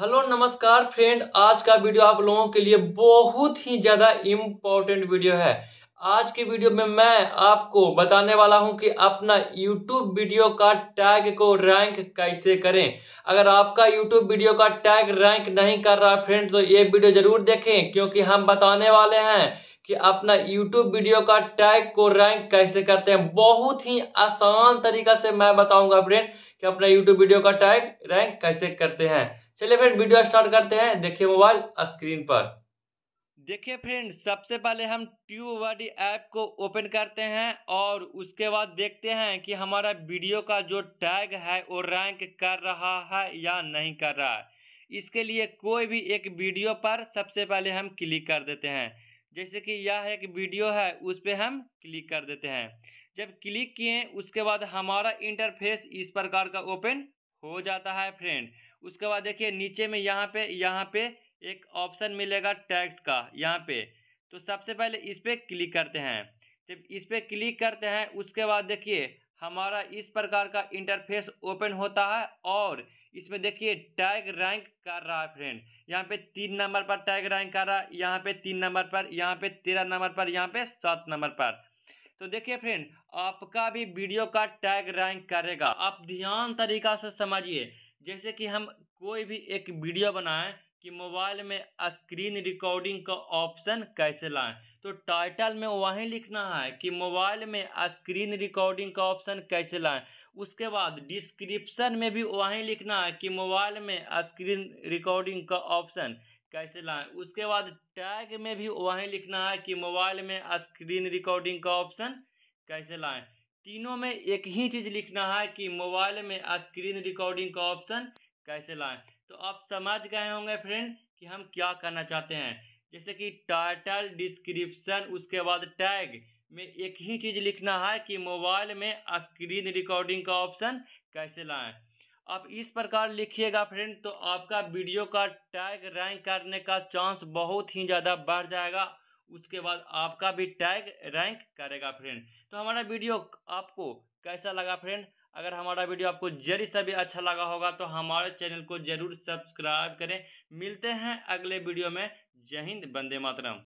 hello नमस्कार friend आज का वीडियो आप लोगों के लिए बहुत ही ज़्यादा इम्पोर्टेंट वीडियो है आज की वीडियो में मैं आपको बताने वाला हूं कि अपना YouTube वीडियो का टैग को रैंक कैसे करें अगर आपका YouTube वीडियो का टैग रैंक नहीं कर रहा फ्रेंड तो ये वीडियो जरूर देखें क्योंकि हम बताने वाले हैं कि अपना YouTube वीडियो का टैग को रैंक कैसे करते हैं बहुत ही आसान तरीका से मैं बताऊंगा फ्रेंड कि अपना YouTube वीडियो का टैग रैंक कैसे करते हैं चलिए फ्रेंड वीडियो स्टार्ट करते हैं देखिए मोबाइल स्क्रीन पर देखिए फ्रेंड सबसे पहले हम ट्यूब ऐप को ओपन करते हैं और उसके बाद देखते हैं कि हमारा वीडियो का जो टैग है वो रैंक कर रहा है या नहीं कर रहा है इसके लिए कोई भी एक वीडियो पर सबसे पहले हम क्लिक कर देते हैं जैसे कि यह एक वीडियो है उस पर हम क्लिक कर देते हैं जब क्लिक किए उसके बाद हमारा इंटरफेस इस प्रकार का ओपन हो जाता है फ्रेंड उसके बाद देखिए नीचे में यहाँ पे यहाँ पे एक ऑप्शन मिलेगा टैक्स का यहाँ पे तो सबसे पहले इस पर क्लिक करते हैं जब इस पर क्लिक करते हैं उसके बाद देखिए हमारा इस प्रकार का इंटरफेस ओपन होता है और इसमें देखिए टैग रैंक कर रहा है फ्रेंड यहाँ पे तीन नंबर पर टैग रैंक कर रहा है यहाँ पे तीन नंबर पर यहाँ पे तेरह नंबर पर यहाँ पे सात नंबर पर तो देखिए फ्रेंड आपका भी वीडियो का टैग रैंक करेगा आप ध्यान तरीका से समझिए जैसे कि हम कोई भी एक वीडियो बनाएं कि मोबाइल में स्क्रीन रिकॉर्डिंग का ऑप्शन कैसे लाएं तो टाइटल में वहीं लिखना है कि मोबाइल में स्क्रीन रिकॉर्डिंग का ऑप्शन कैसे लाएं उसके बाद डिस्क्रिप्शन में भी वहीं लिखना है कि मोबाइल में स्क्रीन रिकॉर्डिंग का ऑप्शन कैसे लाएं उसके बाद टैग में भी वहीं लिखना है कि मोबाइल में स्क्रीन रिकॉर्डिंग का ऑप्शन कैसे लाएं तीनों में एक ही चीज़ लिखना है कि मोबाइल में स्क्रीन रिकॉर्डिंग का ऑप्शन कैसे लाएं तो आप समझ गए होंगे फ्रेंड कि हम क्या करना चाहते हैं जैसे कि टाइटल डिस्क्रिप्शन उसके बाद टैग में एक ही चीज़ लिखना है कि मोबाइल में स्क्रीन रिकॉर्डिंग का ऑप्शन कैसे लाएं आप इस प्रकार लिखिएगा फ्रेंड तो आपका वीडियो का टैग रैंक करने का चांस बहुत ही ज़्यादा बढ़ जाएगा उसके बाद आपका भी टैग रैंक करेगा फ्रेंड तो हमारा वीडियो आपको कैसा लगा फ्रेंड अगर हमारा वीडियो आपको जरी सा भी अच्छा लगा होगा तो हमारे चैनल को जरूर सब्सक्राइब करें मिलते हैं अगले वीडियो में जय हिंद बंदे मातरम